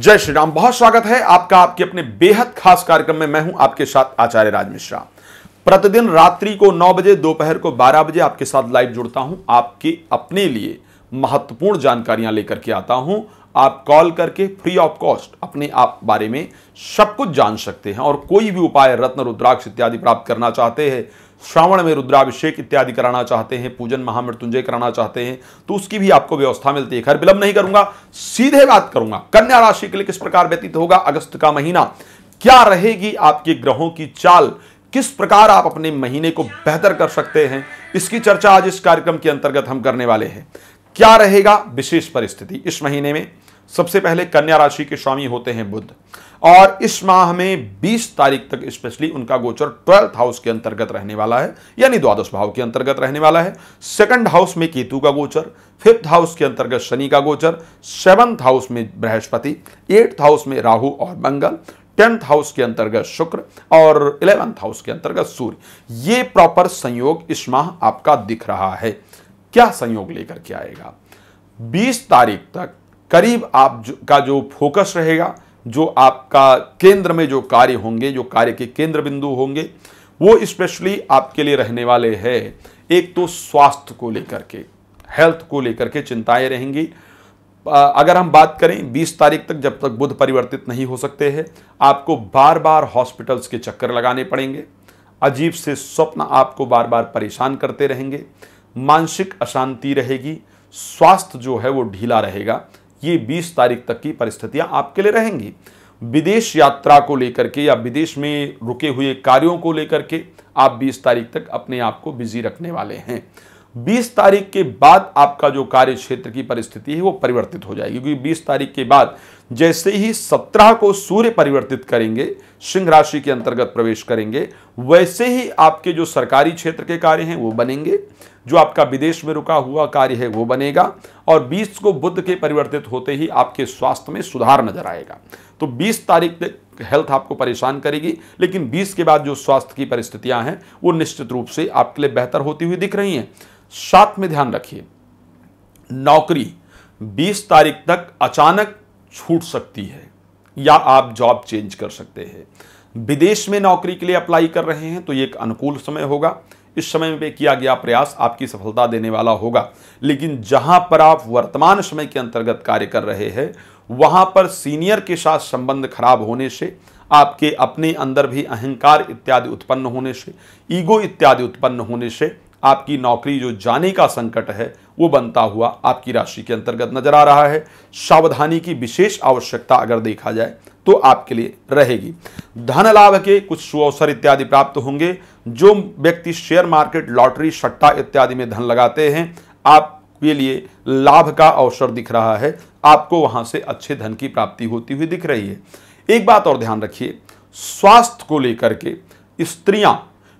जय श्री राम बहुत स्वागत है आपका आपके अपने बेहद खास कार्यक्रम में मैं हूं आपके साथ आचार्य राज मिश्रा प्रतिदिन रात्रि को 9 बजे दोपहर को 12 बजे आपके साथ लाइव जुड़ता हूं आपके अपने लिए महत्वपूर्ण जानकारियां लेकर के आता हूं आप कॉल करके फ्री ऑफ कॉस्ट अपने आप बारे में सब कुछ जान सकते हैं और कोई भी उपाय रत्न रुद्राक्ष इत्यादि प्राप्त करना चाहते हैं श्रावण में रुद्राभिषेक इत्यादि कराना चाहते हैं पूजन महामृत्युंजय कराना चाहते हैं तो उसकी भी आपको व्यवस्था मिलती है खैर विलंब नहीं करूंगा सीधे बात करूंगा कन्या राशि के लिए किस प्रकार व्यतीत होगा अगस्त का महीना क्या रहेगी आपके ग्रहों की चाल किस प्रकार आप अपने महीने को बेहतर कर सकते हैं इसकी चर्चा आज इस कार्यक्रम के अंतर्गत हम करने वाले हैं क्या रहेगा विशेष परिस्थिति इस महीने में सबसे पहले कन्या राशि के स्वामी होते हैं बुद्ध और इस माह में 20 तारीख तक स्पेशली उनका गोचर ट्वेल्थ हाउस के अंतर्गत रहने वाला है यानी द्वादश भाव के अंतर्गत रहने वाला है सेकंड हाउस में केतु का गोचर फिफ्थ हाउस के अंतर्गत शनि का गोचर सेवंथ हाउस में बृहस्पति एट्थ हाउस में राहु और मंगल टेंथ हाउस के अंतर्गत शुक्र और इलेवेंथ हाउस के अंतर्गत सूर्य ये प्रॉपर संयोग इस माह आपका दिख रहा है क्या संयोग लेकर के आएगा 20 तारीख तक करीब आप जो, का जो फोकस रहेगा जो आपका केंद्र में जो कार्य होंगे जो कार्य के केंद्र बिंदु होंगे वो स्पेशली आपके लिए रहने वाले हैं एक तो स्वास्थ्य को लेकर के हेल्थ को लेकर के चिंताएं रहेंगी अगर हम बात करें 20 तारीख तक जब तक बुध परिवर्तित नहीं हो सकते हैं आपको बार बार हॉस्पिटल्स के चक्कर लगाने पड़ेंगे अजीब से स्वप्न आपको बार बार परेशान करते रहेंगे मानसिक अशांति रहेगी स्वास्थ्य जो है वो ढीला रहेगा ये 20 तारीख तक की परिस्थितियां आपके लिए रहेंगी विदेश यात्रा को लेकर के या विदेश में रुके हुए कार्यों को लेकर के आप 20 तारीख तक अपने आप को बिजी रखने वाले हैं 20 तारीख के बाद आपका जो कार्य क्षेत्र की परिस्थिति है वो परिवर्तित हो जाएगी क्योंकि 20 तारीख के बाद जैसे ही 17 को सूर्य परिवर्तित करेंगे सिंह राशि के अंतर्गत प्रवेश करेंगे वैसे ही आपके जो सरकारी क्षेत्र के कार्य हैं वो बनेंगे जो आपका विदेश में रुका हुआ कार्य है वो बनेगा और 20 को बुद्ध के परिवर्तित होते ही आपके स्वास्थ्य में सुधार नजर आएगा तो 20 तारीख तक हेल्थ आपको परेशान करेगी लेकिन 20 के बाद जो स्वास्थ्य की परिस्थितियां हैं वो निश्चित रूप से आपके लिए बेहतर होती हुई दिख रही हैं साथ में ध्यान रखिए नौकरी 20 तारीख तक अचानक छूट सकती है या आप जॉब चेंज कर सकते हैं विदेश में नौकरी के लिए अप्लाई कर रहे हैं तो ये एक अनुकूल समय होगा इस समय में किया गया प्रयास आपकी सफलता देने वाला होगा लेकिन जहां पर आप वर्तमान समय के अंतर्गत कार्य कर रहे हैं वहां पर सीनियर के साथ संबंध खराब होने से आपके अपने अंदर भी अहंकार इत्यादि उत्पन्न होने से ईगो इत्यादि उत्पन्न होने से आपकी नौकरी जो जाने का संकट है वो बनता हुआ आपकी राशि के अंतर्गत नजर आ रहा है सावधानी की विशेष आवश्यकता अगर देखा जाए तो आपके लिए रहेगी धन लाभ के कुछ सुअवसर इत्यादि प्राप्त होंगे जो व्यक्ति शेयर मार्केट लॉटरी सट्टा इत्यादि में धन लगाते हैं आप के लिए लाभ का अवसर दिख रहा है आपको वहां से अच्छे धन की प्राप्ति होती हुई दिख रही है एक बात और ध्यान रखिए स्वास्थ्य को लेकर के स्त्रियां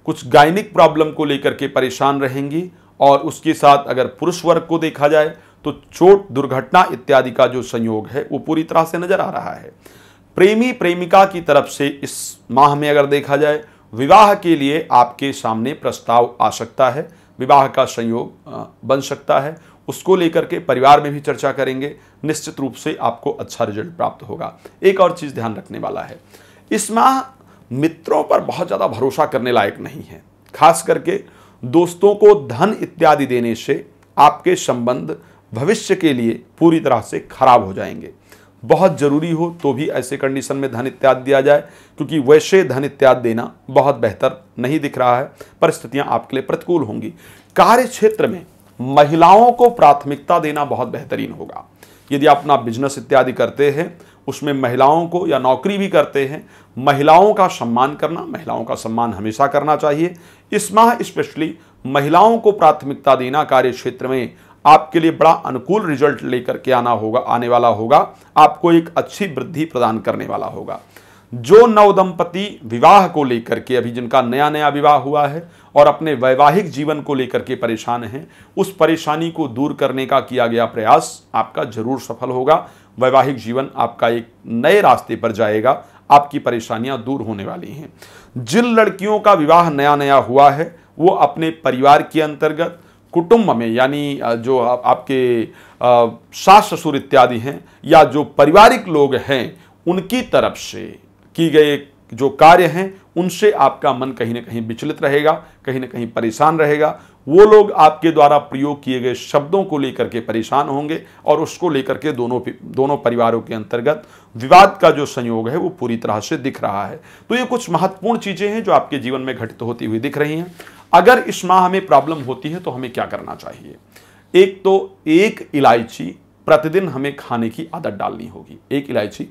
कुछ गायनिक प्रॉब्लम को लेकर के परेशान रहेंगी और उसके साथ अगर पुरुष वर्ग को देखा जाए तो चोट दुर्घटना इत्यादि का जो संयोग है वो पूरी तरह से नजर आ रहा है प्रेमी प्रेमिका की तरफ से इस माह में अगर देखा जाए विवाह के लिए आपके सामने प्रस्ताव आ सकता है विवाह का संयोग बन सकता है उसको लेकर के परिवार में भी चर्चा करेंगे निश्चित रूप से आपको अच्छा रिजल्ट प्राप्त होगा एक और चीज़ ध्यान रखने वाला है इस माह मित्रों पर बहुत ज़्यादा भरोसा करने लायक नहीं है खास करके दोस्तों को धन इत्यादि देने से आपके संबंध भविष्य के लिए पूरी तरह से खराब हो जाएंगे बहुत ज़रूरी हो तो भी ऐसे कंडीशन में धन इत्यादि दिया जाए क्योंकि वैसे धन इत्याद देना बहुत बेहतर नहीं दिख रहा है परिस्थितियाँ आपके लिए प्रतिकूल होंगी कार्य क्षेत्र में महिलाओं को प्राथमिकता देना बहुत बेहतरीन होगा यदि आप अपना बिजनेस इत्यादि करते हैं उसमें महिलाओं को या नौकरी भी करते हैं महिलाओं का सम्मान करना महिलाओं का सम्मान हमेशा करना चाहिए इस माह स्पेशली महिलाओं को प्राथमिकता देना कार्य क्षेत्र में आपके लिए बड़ा अनुकूल रिजल्ट लेकर के आना होगा आने वाला होगा आपको एक अच्छी वृद्धि प्रदान करने वाला होगा जो नव दंपति विवाह को लेकर के अभी जिनका नया नया विवाह हुआ है और अपने वैवाहिक जीवन को लेकर के परेशान हैं उस परेशानी को दूर करने का किया गया प्रयास आपका जरूर सफल होगा वैवाहिक जीवन आपका एक नए रास्ते पर जाएगा आपकी परेशानियां दूर होने वाली हैं जिन लड़कियों का विवाह नया नया हुआ है वो अपने परिवार के अंतर्गत कुटुंब में यानी जो आप, आपके सास ससुर इत्यादि हैं या जो पारिवारिक लोग हैं उनकी तरफ से की गई जो कार्य हैं उनसे आपका मन कहीं ना कहीं विचलित रहेगा कहीं ना कहीं परेशान रहेगा वो लोग आपके द्वारा प्रयोग किए गए शब्दों को लेकर के परेशान होंगे और उसको लेकर के दोनों दोनों परिवारों के अंतर्गत विवाद का जो संयोग है वो पूरी तरह से दिख रहा है तो ये कुछ महत्वपूर्ण चीज़ें हैं जो आपके जीवन में घटित होती हुई दिख रही हैं अगर इस माह हमें प्रॉब्लम होती है तो हमें क्या करना चाहिए एक तो एक इलायची प्रतिदिन हमें खाने की आदत डालनी होगी एक इलायची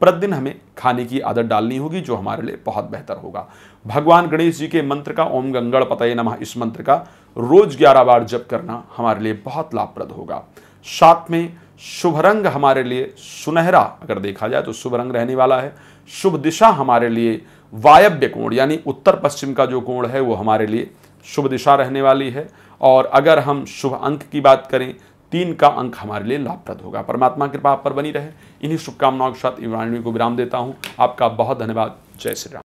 प्रतिदिन हमें खाने की आदत डालनी होगी जो हमारे लिए बहुत बेहतर होगा भगवान गणेश जी के मंत्र का ओम गंगड़ पतय नमः इस मंत्र का रोज ग्यारह बार जप करना हमारे लिए बहुत लाभप्रद होगा साथ में शुभ रंग हमारे लिए सुनहरा अगर देखा जाए तो शुभ रंग रहने वाला है शुभ दिशा हमारे लिए वायव्य कोण यानी उत्तर पश्चिम का जो कोण है वो हमारे लिए शुभ दिशा रहने वाली है और अगर हम शुभ अंक की बात करें तीन का अंक हमारे लिए लाभप्रद होगा परमात्मा कृपा आप पर बनी रहे इन्हीं शुभकामनाओं के साथ इमरानी को विराम देता हूँ आपका बहुत धन्यवाद जय श्री राम